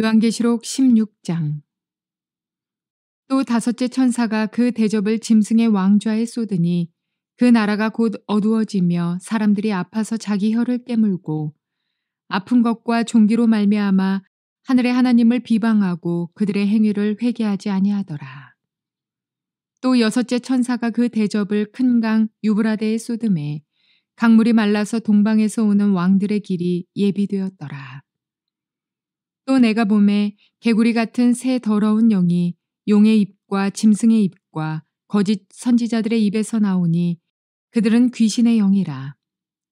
요한계시록 16장 또 다섯째 천사가 그 대접을 짐승의 왕좌에 쏟으니 그 나라가 곧 어두워지며 사람들이 아파서 자기 혀를 깨물고 아픈 것과 종기로 말미암아 하늘의 하나님을 비방하고 그들의 행위를 회개하지 아니하더라. 또 여섯째 천사가 그 대접을 큰 강 유브라데에 쏟음에 강물이 말라서 동방에서 오는 왕들의 길이 예비되었더라. 또 내가 봄에 개구리 같은 새 더러운 영이 용의 입과 짐승의 입과 거짓 선지자들의 입에서 나오니 그들은 귀신의 영이라.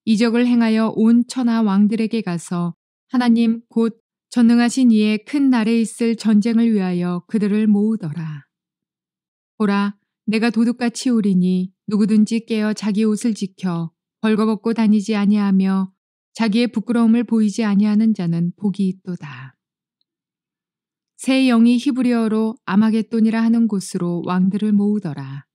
이적을 행하여 온 천하 왕들에게 가서 하나님 곧 전능하신 이의 큰 날에 있을 전쟁을 위하여 그들을 모으더라. 보라, 내가 도둑같이 오리니 누구든지 깨어 자기 옷을 지켜 벌거벗고 다니지 아니하며 자기의 부끄러움을 보이지 아니하는 자는 복이 있도다. 세 영이 히브리어로 아마겟돈이라 하는 곳으로 왕들을 모으더라.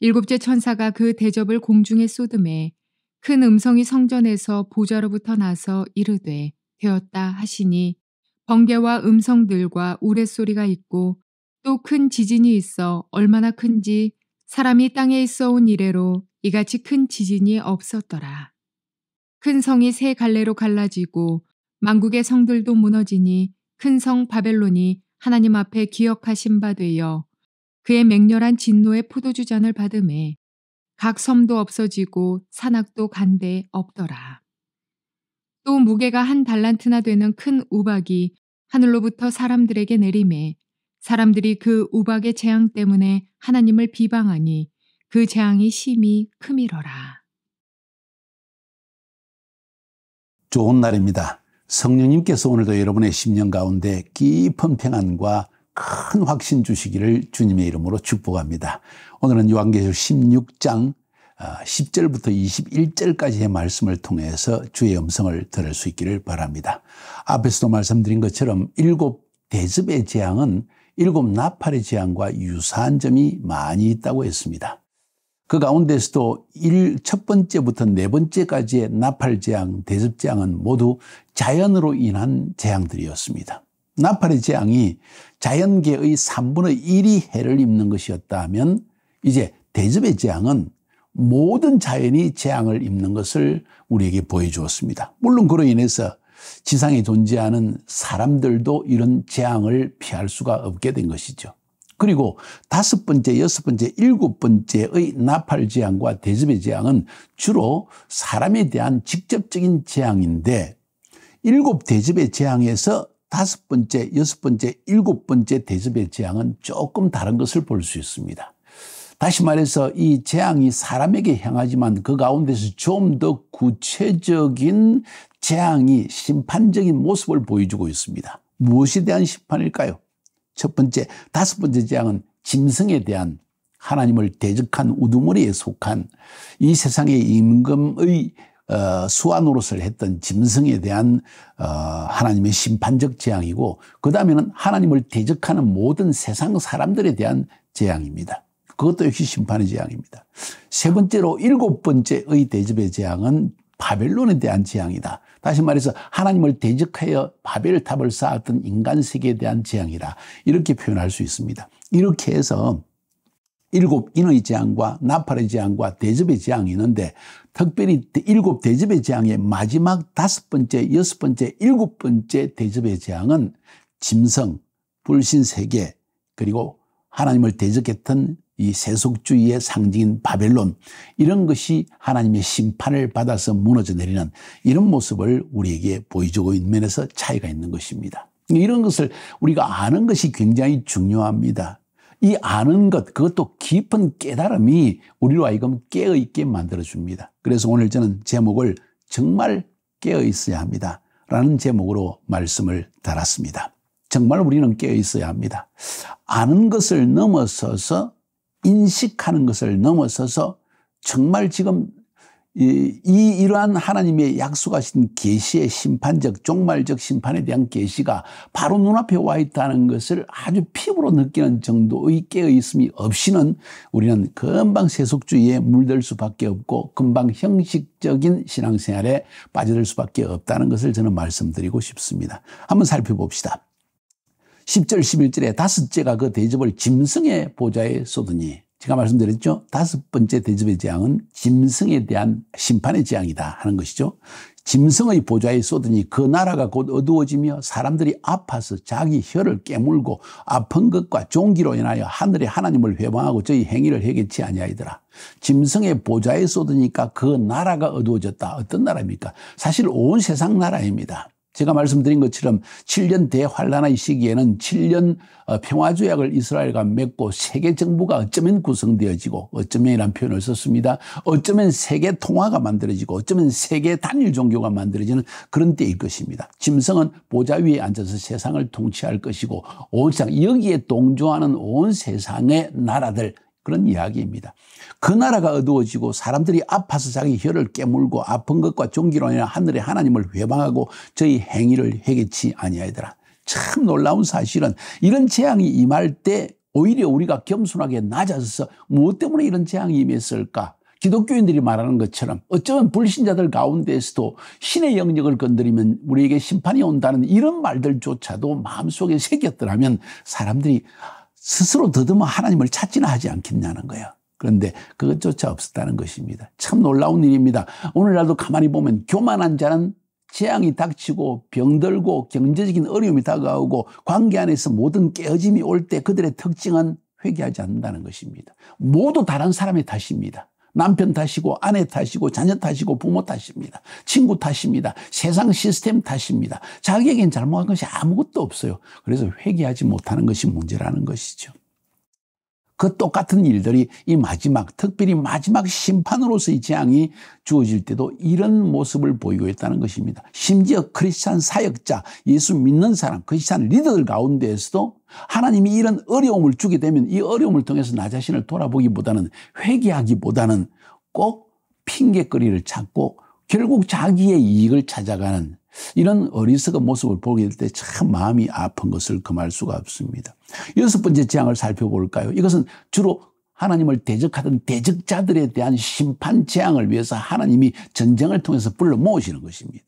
일곱째 천사가 그 대접을 공중에 쏟음에 큰 음성이 성전에서 보좌로부터 나서 이르되 되었다 하시니 번개와 음성들과 우레소리가 있고 또 큰 지진이 있어 얼마나 큰지 사람이 땅에 있어 온 이래로 이같이 큰 지진이 없었더라. 큰 성이 세 갈래로 갈라지고 만국의 성들도 무너지니 큰성 바벨론이 하나님 앞에 기억하신 바 되어 그의 맹렬한 진노의 포도주 잔을 받음에 각 섬도 없어지고 산악도 간데 없더라. 또 무게가 한 달란트나 되는 큰 우박이 하늘로부터 사람들에게 내림에 사람들이 그 우박의 재앙 때문에 하나님을 비방하니 그 재앙이 심히 크밀어라. 좋은 날입니다. 성령님께서 오늘도 여러분의 심년 가운데 깊은 평안과 큰 확신 주시기를 주님의 이름으로 축복합니다. 오늘은 요한계시록 16장 10절부터 아, 21절까지의 말씀을 통해서 주의 음성을 들을 수 있기를 바랍니다. 앞에서도 말씀드린 것처럼 일곱 대접의 재앙은 일곱 나팔의 재앙과 유사한 점이 많이 있다고 했습니다. 그 가운데서도 1, 첫 번째부터 네 번째까지의 나팔 재앙, 대접 재앙은 모두 자연으로 인한 재앙들이었습니다. 나팔의 재앙이 자연계의 3분의 1이 해를 입는 것이었다면 이제 대접의 재앙은 모든 자연이 재앙을 입는 것을 우리에게 보여주었습니다. 물론 그로 인해서 지상에 존재하는 사람들도 이런 재앙을 피할 수가 없게 된 것이죠. 그리고 다섯 번째, 여섯 번째, 일곱 번째의 나팔 재앙과 대접의 재앙은 주로 사람에 대한 직접적인 재앙인데 일곱 대접의 재앙에서 다섯 번째, 여섯 번째, 일곱 번째 대접의 재앙은 조금 다른 것을 볼 수 있습니다. 다시 말해서 이 재앙이 사람에게 향하지만 그 가운데서 좀 더 구체적인 재앙이 심판적인 모습을 보여주고 있습니다. 무엇에 대한 심판일까요? 첫 번째, 다섯 번째 재앙은 짐승에 대한 하나님을 대적한 우두머리에 속한 이 세상의 임금의 어, 수완으로서 했던 짐승에 대한 어, 하나님의 심판적 재앙이고 그 다음에는 하나님을 대적하는 모든 세상 사람들에 대한 재앙입니다. 그것도 역시 심판의 재앙입니다. 세 번째로 일곱 번째의 대접의 재앙은 바벨론에 대한 재앙이다. 다시 말해서 하나님을 대적하여 바벨탑을 쌓았던 인간 세계에 대한 재앙이다. 이렇게 표현할 수 있습니다. 이렇게 해서 일곱 인의 재앙과 나팔의 재앙과 대접의 재앙이 있는데 특별히 일곱 대접의 재앙의 마지막 다섯 번째, 여섯 번째, 일곱 번째 대접의 재앙은 짐승, 불신 세계 그리고 하나님을 대적했던 이 세속주의의 상징인 바벨론 이런 것이 하나님의 심판을 받아서 무너져 내리는 이런 모습을 우리에게 보여주고 있는 면에서 차이가 있는 것입니다. 이런 것을 우리가 아는 것이 굉장히 중요합니다. 이 아는 것, 그것도 깊은 깨달음이 우리로 하여금 깨어있게 만들어줍니다. 그래서 오늘 저는 제목을 정말 깨어있어야 합니다. 라는 제목으로 말씀을 달았습니다. 정말 우리는 깨어있어야 합니다. 아는 것을 넘어서서 인식하는 것을 넘어서서 정말 지금 이, 이 이러한 하나님의 약속하신 계시의 심판적 종말적 심판에 대한 계시가 바로 눈앞에 와 있다는 것을 아주 피부로 느끼는 정도의 깨어있음이 없이는 우리는 금방 세속주의에 물들 수밖에 없고 금방 형식적인 신앙생활에 빠져들 수밖에 없다는 것을 저는 말씀드리고 싶습니다. 한번 살펴봅시다. 10절 11절에 다섯째가 그 대접을 짐승의 보좌에 쏟으니 제가 말씀드렸죠. 다섯 번째 대접의 재앙은 짐승에 대한 심판의 재앙이다 하는 것이죠. 짐승의 보좌에 쏟으니 그 나라가 곧 어두워지며 사람들이 아파서 자기 혀를 깨물고 아픈 것과 종기로 인하여 하늘의 하나님을 회방하고 저희 행위를 해결치 아니하이더라. 짐승의 보좌에 쏟으니까 그 나라가 어두워졌다. 어떤 나라입니까? 사실 온 세상 나라입니다. 제가 말씀드린 것처럼 7년 대환란의 시기에는 7년 어, 평화조약을 이스라엘과 맺고 세계 정부가 어쩌면 구성되어지고 어쩌면이라는 표현을 썼습니다. 어쩌면 세계 통화가 만들어지고 어쩌면 세계 단일 종교가 만들어지는 그런 때일 것입니다. 짐승은 보좌 위에 앉아서 세상을 통치할 것이고 온 세상 여기에 동조하는 온 세상의 나라들 그런 이야기입니다. 그 나라가 어두워지고 사람들이 아파서 자기 혀를 깨물고 아픈 것과 종기로 인해 하늘의 하나님을 회방하고 저희 행위를 회개치 아니하이더라. 참 놀라운 사실은 이런 재앙이 임할 때 오히려 우리가 겸손하게 낮아져서 무엇 때문에 이런 재앙이 임했을까? 기독교인들이 말하는 것처럼 어쩌면 불신자들 가운데에서도 신의 영역을 건드리면 우리에게 심판이 온다는 이런 말들조차도 마음속에 새겼더라면 사람들이 스스로 더듬어 하나님을 찾지는 하지 않겠냐는 거야. 그런데 그것조차 없었다는 것입니다. 참 놀라운 일입니다. 오늘날도 가만히 보면 교만한 자는 재앙이 닥치고 병들고 경제적인 어려움이 다가오고 관계 안에서 모든 깨어짐이 올 때 그들의 특징은 회개하지 않는다는 것입니다. 모두 다른 사람의 탓입니다. 남편 탓이고 아내 탓이고 자녀 탓이고 부모 탓입니다. 친구 탓입니다. 세상 시스템 탓입니다. 자기에겐 잘못한 것이 아무것도 없어요. 그래서 회개하지 못하는 것이 문제라는 것이죠. 그 똑같은 일들이 이 마지막, 특별히 마지막 심판으로서의 재앙이 주어질 때도 이런 모습을 보이고 있다는 것입니다. 심지어 크리스찬 사역자, 예수 믿는 사람, 크리스찬 리더들 가운데에서도 하나님이 이런 어려움을 주게 되면 이 어려움을 통해서 나 자신을 돌아보기보다는 회개하기보다는 꼭 핑계거리를 찾고 결국 자기의 이익을 찾아가는 이런 어리석은 모습을 보게 될 때 참 마음이 아픈 것을 금할 수가 없습니다. 여섯 번째 재앙을 살펴볼까요? 이것은 주로 하나님을 대적하던 대적자들에 대한 심판 재앙을 위해서 하나님이 전쟁을 통해서 불러 모으시는 것입니다.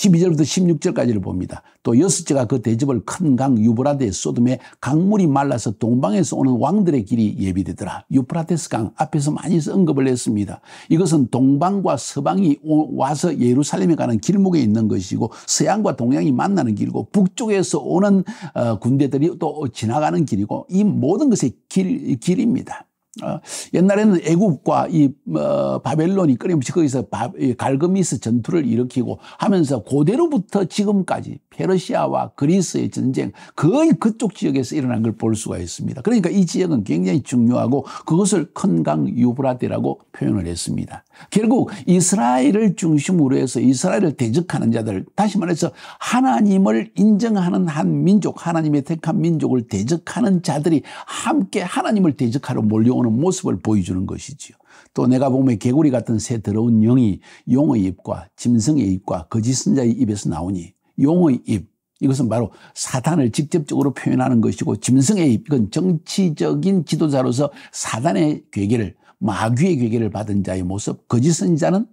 12절부터 16절까지를 봅니다. 또 여섯째가 그 대접을 큰 강 유브라데스 소돔에 강물이 말라서 동방에서 오는 왕들의 길이 예비되더라. 유프라테스 강 앞에서 많이 언급을 했습니다. 이것은 동방과 서방이 와서 예루살렘에 가는 길목에 있는 것이고 서양과 동양이 만나는 길이고 북쪽에서 오는 어, 군대들이 또 지나가는 길이고 이 모든 것의 길, 길입니다. 어, 옛날에는 애굽과 이 어, 바벨론이 끊임없이 거기서 바, 갈그미스 전투를 일으키고 하면서 고대로부터 지금까지 페르시아와 그리스의 전쟁 거의 그쪽 지역에서 일어난 걸 볼 수가 있습니다. 그러니까 이 지역은 굉장히 중요하고 그것을 큰 강 유브라데라고 표현을 했습니다. 결국 이스라엘을 중심으로 해서 이스라엘을 대적하는 자들 다시 말해서 하나님을 인정하는 한 민족 하나님의 택한 민족을 대적하는 자들이 함께 하나님을 대적하러 몰려온 나오는 모습을 보여주는 것이지요. 또 내가 보면 개구리 같은 새 더러운 영이 용의 입과 짐승의 입과 거짓은 자의 입에서 나오니 용의 입 이것은 바로 사단을 직접적으로 표현하는 것이고 짐승의 입 이건 정치적인 지도자로서 사단의 괴계를 마귀의 괴계를 받은 자의 모습 거짓은 자는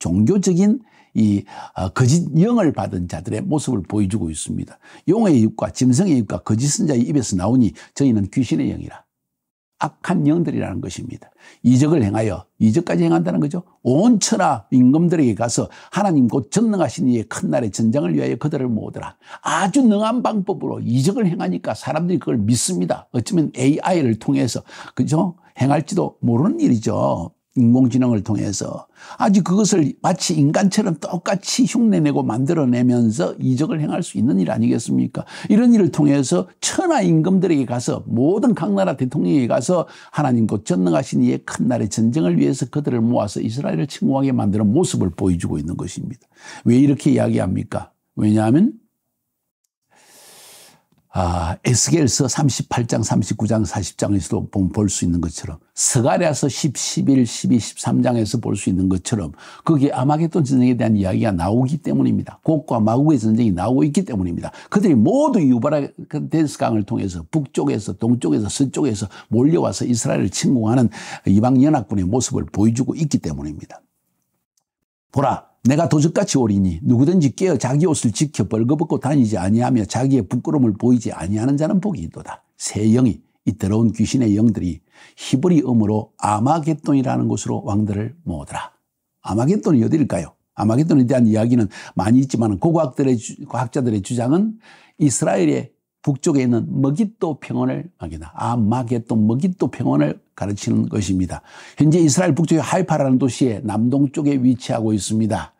종교적인 이 어, 거짓 영을 받은 자들의 모습을 보여주고 있습니다. 용의 입과 짐승의 입과 거짓은 자의 입에서 나오니 저희는 귀신의 영이라 악한 영들이라는 것입니다. 이적을 행하여 이적까지 행한다는 거죠. 온 천하 임금들에게 가서 하나님 곧 전능하신 이의 큰 날의 전장을 위하여 그들을 모으더라. 아주 능한 방법으로 이적을 행하니까 사람들이 그걸 믿습니다. 어쩌면 AI를 통해서 그죠? 행할지도 모르는 일이죠. 인공지능을 통해서 아주 그것을 마치 인간처럼 똑같이 흉내내고 만들어내면서 이적을 행할 수 있는 일 아니겠습니까? 이런 일을 통해서 천하 임금들에게 가서 모든 각 나라 대통령에게 가서 하나님 곧 전능하신 이의 큰 날의 전쟁을 위해서 그들을 모아서 이스라엘을 침공하게 만드는 모습을 보여주고 있는 것입니다. 왜 이렇게 이야기합니까? 왜냐하면 아, 에스겔서 38장, 39장, 40장에서도 볼 수 있는 것처럼 스가리아서 10, 11, 12, 13장에서 볼 수 있는 것처럼 거기에 아마겟돈 전쟁에 대한 이야기가 나오기 때문입니다. 곡과 마국의 전쟁이 나오고 있기 때문입니다. 그들이 모두 유바라덴스 강을 통해서 북쪽에서 동쪽에서 서쪽에서 몰려와서 이스라엘을 침공하는 이방 연합군의 모습을 보여주고 있기 때문입니다. 보라 내가 도적같이 오리니 누구든지 깨어 자기 옷을 지켜 벌거벗고 다니지 아니하며 자기의 부끄러움을 보이지 아니하는 자는 복이 있도다. 새 영이 이때로운 귀신의 영들이 히브리 음으로 아마겟돈이라는 곳으로 왕들을 모으더라. 아마겟돈이 어디일까요? 아마겟돈에 대한 이야기는 많이 있지만 고고학들의 학자들의 주장은 이스라엘의 북쪽에 있는 먹잇도 평원을 아마겟돈 먹잇도 평원을 가르치는 것입니다. 현재 이스라엘 북쪽의 하이파라는 도시의 남동쪽에 위치하고 있습니다.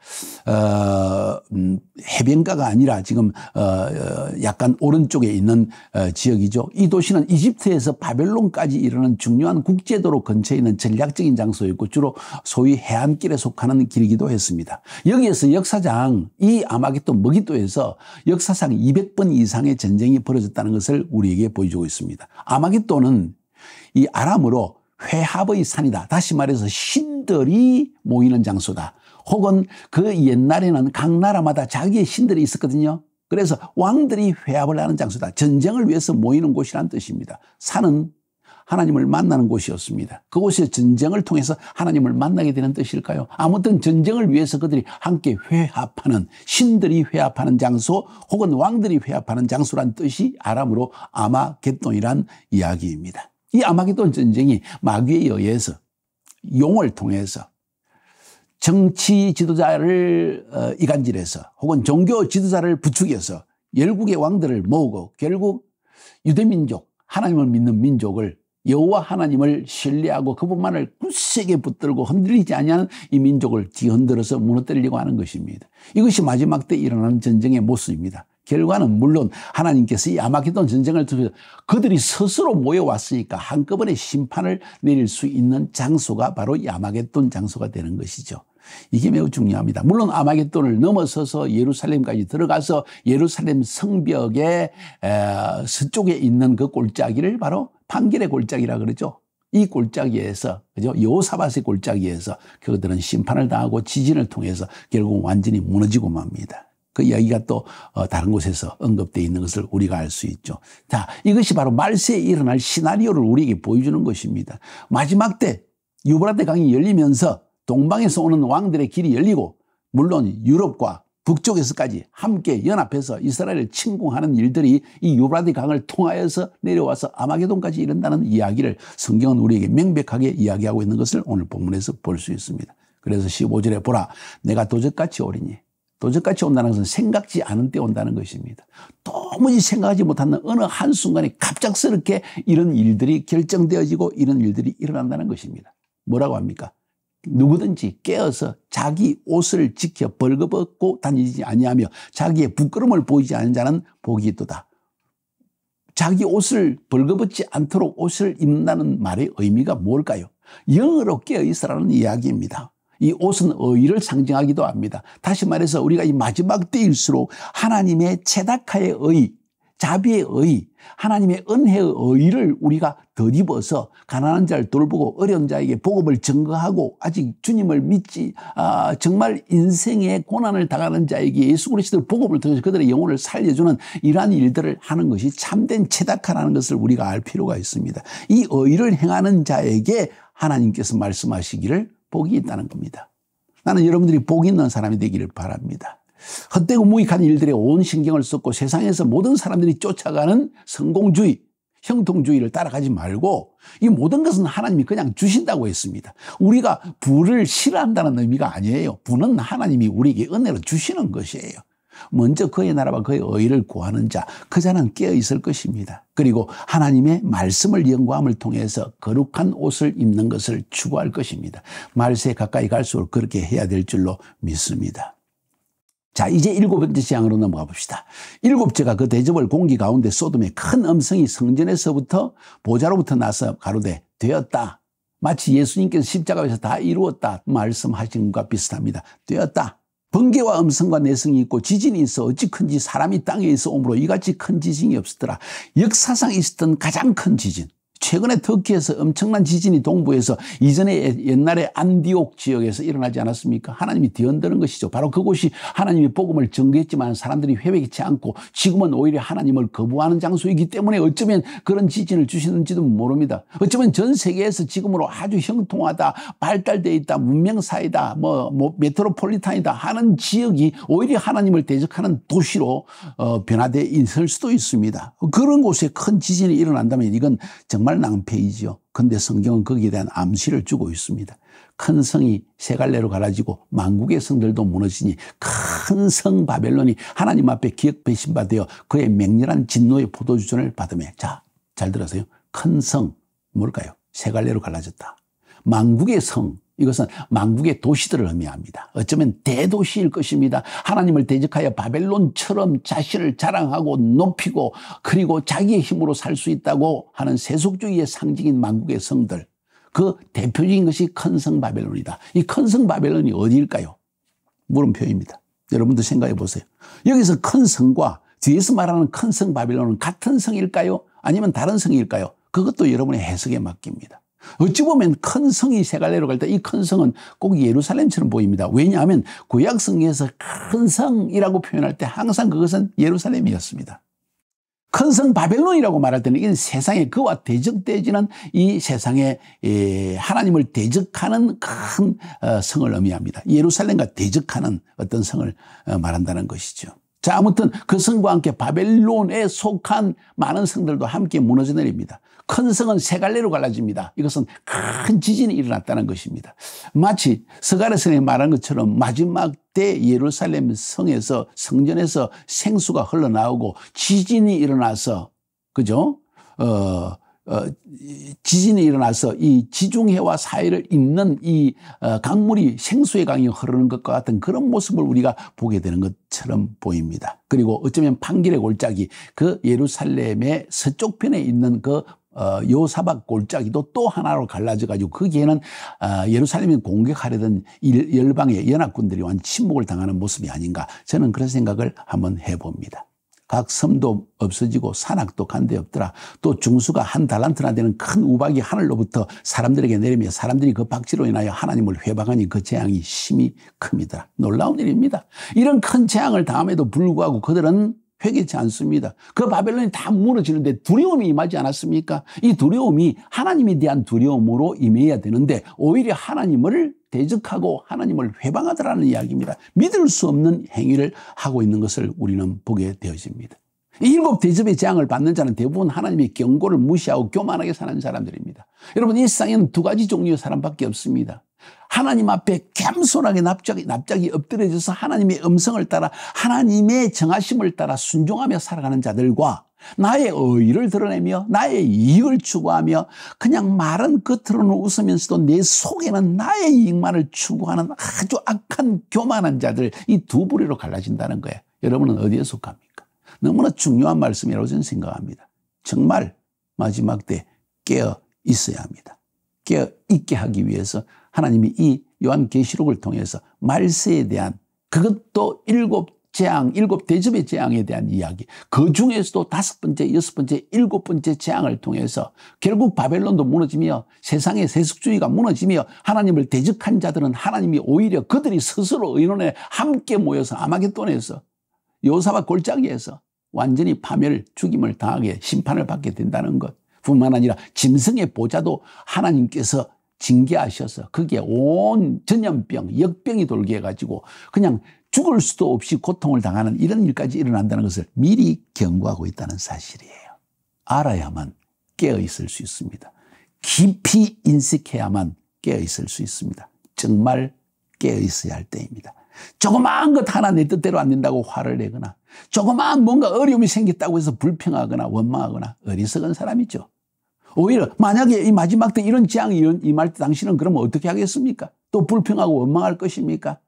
어, 음, 해변가가 아니라 지금 어, 어, 약간 오른쪽에 있는 어, 지역이죠. 이 도시는 이집트에서 바벨론까지 이르는 중요한 국제도로 근처에 있는 전략적인 장소였고 주로 소위 해안길에 속하는 길이기도 했습니다. 여기에서 역사상 이 아마겟도 먹이도에서 역사상 200번 이상의 전쟁이 벌어졌다는 것을 우리에게 보여주고 있습니다. 아마겟도는 이 아람으로 회합의 산이다. 다시 말해서 신들이 모이는 장소다. 혹은 그 옛날에는 각 나라마다 자기의 신들이 있었거든요. 그래서 왕들이 회합을 하는 장소다. 전쟁을 위해서 모이는 곳이란 뜻입니다. 산은 하나님을 만나는 곳이었습니다. 그곳에 전쟁을 통해서 하나님을 만나게 되는 뜻일까요? 아무튼 전쟁을 위해서 그들이 함께 회합하는 신들이 회합하는 장소 혹은 왕들이 회합하는 장소란 뜻이 아람으로 아마겟돈이란 이야기입니다. 이아마겟돈 전쟁이 마귀에 의해서 용을 통해서 정치 지도자를 어, 이간질해서 혹은 종교 지도자를 부추겨서 열국의 왕들을 모으고 결국 유대민족 하나님을 믿는 민족을 여호와 하나님을 신뢰하고 그분만을 굳세게 붙들고 흔들리지 아니하는 이 민족을 뒤흔들어서 무너뜨리려고 하는 것입니다. 이것이 마지막 때 일어나는 전쟁의 모습입니다. 결과는 물론 하나님께서 이아마겟돈 전쟁을 통해서 그들이 스스로 모여왔으니까 한꺼번에 심판을 내릴 수 있는 장소가 바로 이 아마겟돈 장소가 되는 것이죠. 이게 매우 중요합니다. 물론 아마겟돈을 넘어서서 예루살렘까지 들어가서 예루살렘 성벽의 서쪽에 있는 그 골짜기를 바로 판결의 골짜기라 그러죠. 이 골짜기에서 그죠 요사밭의 골짜기에서 그들은 심판을 당하고 지진을 통해서 결국 완전히 무너지고 맙니다. 그 이야기가 또 어, 다른 곳에서 언급되어 있는 것을 우리가 알 수 있죠. 자, 이것이 바로 말세에 일어날 시나리오를 우리에게 보여주는 것입니다. 마지막 때 유브라데 강이 열리면서 동방에서 오는 왕들의 길이 열리고 물론 유럽과 북쪽에서까지 함께 연합해서 이스라엘을 침공하는 일들이 이 유브라데 강을 통하여서 내려와서 아마게돈까지 이른다는 이야기를 성경은 우리에게 명백하게 이야기하고 있는 것을 오늘 본문에서 볼 수 있습니다. 그래서 15절에 보라 내가 도적같이 오리니 도적같이 온다는 것은 생각지 않은 때 온다는 것입니다. 도무지 생각하지 못하는 어느 한순간에 갑작스럽게 이런 일들이 결정되어지고 이런 일들이 일어난다는 것입니다. 뭐라고 합니까? 누구든지 깨어서 자기 옷을 지켜 벌거벗고 다니지 아니하며 자기의 부끄러을 보이지 않는 자는 복이 있도다. 자기 옷을 벌거벗지 않도록 옷을 입는다는 말의 의미가 뭘까요? 영으로 깨어 있으라는 이야기입니다. 이 옷은 의를 상징하기도 합니다. 다시 말해서 우리가 이 마지막 때일수록 하나님의 체다카의 의, 자비의 의, 하나님의 은혜의 의를 우리가 덧입어서 가난한 자를 돌보고 어려운 자에게 복음을 증거하고 아직 주님을 믿지 아, 정말 인생의 고난을 당하는 자에게 예수 그리스도의 복음을 통해서 그들의 영혼을 살려주는 이러한 일들을 하는 것이 참된 체다카라는 것을 우리가 알 필요가 있습니다. 이 의를 행하는 자에게 하나님께서 말씀하시기를 복이 있다는 겁니다. 나는 여러분들이 복 있는 사람이 되기를 바랍니다. 헛되고 무익한 일들에 온 신경을 썼고 세상에서 모든 사람들이 쫓아가는 성공주의, 형통주의를 따라가지 말고 이 모든 것은 하나님이 그냥 주신다고 했습니다. 우리가 부를 싫어한다는 의미가 아니에요. 부는 하나님이 우리에게 은혜를 주시는 것이에요. 먼저 그의 나라와 그의 의를 구하는 자, 그 자는 깨어 있을 것입니다. 그리고 하나님의 말씀을 영광함을 통해서 거룩한 옷을 입는 것을 추구할 것입니다. 말세에 가까이 갈수록 그렇게 해야 될 줄로 믿습니다. 자, 이제 일곱 번째 시향으로 넘어가 봅시다. 일곱째가 그 대접을 공기 가운데 쏟음에 큰 음성이 성전에서부터 보좌로부터 나서 가로되 되었다. 마치 예수님께서 십자가에서 다 이루었다 말씀하신 것과 비슷합니다. 되었다. 번개와 음성과 내성이 있고 지진이 있어 어찌 큰지 사람이 땅에 있어 오므로 이같이 큰 지진이 없었더라. 역사상 있었던 가장 큰 지진. 최근에 터키에서 엄청난 지진이 동부에서 이전에 옛날에 안디옥 지역에서 일어나지 않았습니까? 하나님이 뒤흔드는 것이죠. 바로 그곳이 하나님이 복음을 전개했지만 사람들이 회백치 않고 지금은 오히려 하나님을 거부하는 장소이기 때문에 어쩌면 그런 지진을 주시는지도 모릅니다. 어쩌면 전 세계에서 지금으로 아주 형통하다, 발달돼 있다, 문명사이다, 뭐, 뭐 메트로폴리탄이다 하는 지역이 오히려 하나님을 대적하는 도시로 어, 변화돼 있을 수도 있습니다. 그런 곳에 큰 지진이 일어난다면 이건 정말 정말 낭패이지요. 근데 성경은 거기에 대한 암시를 주고 있습니다. 큰 성이 세 갈래로 갈라지고 만국의 성들도 무너지니 큰 성 바벨론이 하나님 앞에 기억 배신받아 그의 맹렬한 진노의 포도주전을 받으며 자, 잘 들으세요. 큰 성, 뭘까요? 세 갈래로 갈라졌다. 만국의 성, 이것은 망국의 도시들을 의미합니다. 어쩌면 대도시일 것입니다. 하나님을 대적하여 바벨론처럼 자신을 자랑하고 높이고 그리고 자기의 힘으로 살 수 있다고 하는 세속주의의 상징인 망국의 성들. 그 대표적인 것이 큰 성 바벨론이다. 이 큰 성 바벨론이 어디일까요? 물음표입니다. 여러분도 생각해 보세요. 여기서 큰 성과 뒤에서 말하는 큰 성 바벨론은 같은 성일까요? 아니면 다른 성일까요? 그것도 여러분의 해석에 맡깁니다. 어찌 보면 큰 성이 세 갈래로 갈 때 이 큰 성은 꼭 예루살렘처럼 보입니다. 왜냐하면 구약 성경에서 큰 성이라고 표현할 때 항상 그것은 예루살렘이었습니다. 큰 성 바벨론이라고 말할 때는 이건 세상에 그와 대적되지는 이 세상에 하나님을 대적하는 큰 어, 성을 의미합니다. 예루살렘과 대적하는 어떤 성을 어, 말한다는 것이죠. 자, 아무튼 그 성과 함께 바벨론에 속한 많은 성들도 함께 무너져 내립니다. 큰 성은 세 갈래로 갈라집니다. 이것은 큰 지진이 일어났다는 것입니다. 마치 서가의 성이 말한 것처럼 마지막 때 예루살렘 성에서 성전에서 생수가 흘러나오고 지진이 일어나서 그죠? 어, 어, 지진이 일어나서 이 지중해와 사해를 잇는 이 어, 강물이 생수의 강이 흐르는 것과 같은 그런 모습을 우리가 보게 되는 것처럼 보입니다. 그리고 어쩌면 판길의 골짜기 그 예루살렘의 서쪽편에 있는 그 어, 요사박 골짜기도 또 하나로 갈라져가지고 거기에는 어, 예루살렘이 공격하려던 일, 열방의 연합군들이 완 침묵을 당하는 모습이 아닌가 저는 그런 생각을 한번 해봅니다. 각 섬도 없어지고 산악도 간데 없더라. 또 중수가 한 달란트나 되는 큰 우박이 하늘로부터 사람들에게 내리며 사람들이 그 박지로 인하여 하나님을 회방하니 그 재앙이 심히 큽니다. 놀라운 일입니다. 이런 큰 재앙을 당함에도 불구하고 그들은 회개치 않습니다. 그 바벨론이 다 무너지는데 두려움이 임하지 않았습니까? 이 두려움이 하나님에 대한 두려움으로 임해야 되는데 오히려 하나님을 대적하고 하나님을 회방하더라는 이야기입니다. 믿을 수 없는 행위를 하고 있는 것을 우리는 보게 되어집니다. 일곱 대접의 재앙을 받는 자는 대부분 하나님의 경고를 무시하고 교만하게 사는 사람들입니다. 여러분 일상에는 두 가지 종류의 사람밖에 없습니다. 하나님 앞에 겸손하게 납작 납작이 엎드려져서 하나님의 음성을 따라 하나님의 정하심을 따라 순종하며 살아가는 자들과 나의 의의를 드러내며 나의 이익을 추구하며 그냥 말은 겉으로는 웃으면서도 내 속에는 나의 이익만을 추구하는 아주 악한 교만한 자들 이 두 부류로 갈라진다는 거예요. 여러분은 어디에 속합니까? 너무나 중요한 말씀이라고 저는 생각합니다. 정말 마지막 때 깨어 있어야 합니다. 깨어 있게 하기 위해서 하나님이 이 요한계시록을 통해서 말세에 대한 그것도 일곱 재앙, 일곱 대접의 재앙에 대한 이야기. 그 중에서도 다섯 번째, 여섯 번째, 일곱 번째 재앙을 통해서 결국 바벨론도 무너지며 세상의 세속주의가 무너지며 하나님을 대적한 자들은 하나님이 오히려 그들이 스스로 의논에 함께 모여서 아마겟돈에서 요사와 골짜기에서 완전히 파멸, 죽임을 당하게 심판을 받게 된다는 것. 뿐만 아니라 짐승의 보좌도 하나님께서 징계하셔서 거기온 전염병, 역병이 돌게 해가지고 그냥 죽을 수도 없이 고통을 당하는 이런 일까지 일어난다는 것을 미리 경고하고 있다는 사실이에요. 알아야만 깨어 있을 수 있습니다. 깊이 인식해야만 깨어 있을 수 있습니다. 정말 깨어 있어야 할 때입니다. 조그마한 것 하나 내 뜻대로 안 된다고 화를 내거나 조그마한 뭔가 어려움이 생겼다고 해서 불평하거나 원망하거나 어리석은 사람이죠. 오히려 만약에 이 마지막 때 이런 재앙이 임할 때 당신은 그러면 어떻게 하겠습니까? 또 불평하고 원망할 것입니까?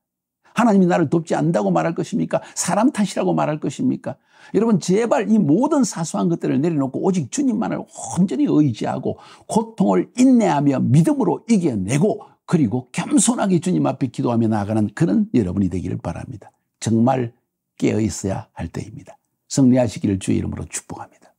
하나님이 나를 돕지 않는다고 말할 것입니까? 사람 탓이라고 말할 것입니까? 여러분 제발 이 모든 사소한 것들을 내려놓고 오직 주님만을 온전히 의지하고 고통을 인내하며 믿음으로 이겨내고 그리고 겸손하게 주님 앞에 기도하며 나아가는 그런 여러분이 되기를 바랍니다. 정말 깨어 있어야 할 때입니다. 승리하시기를 주의 이름으로 축복합니다.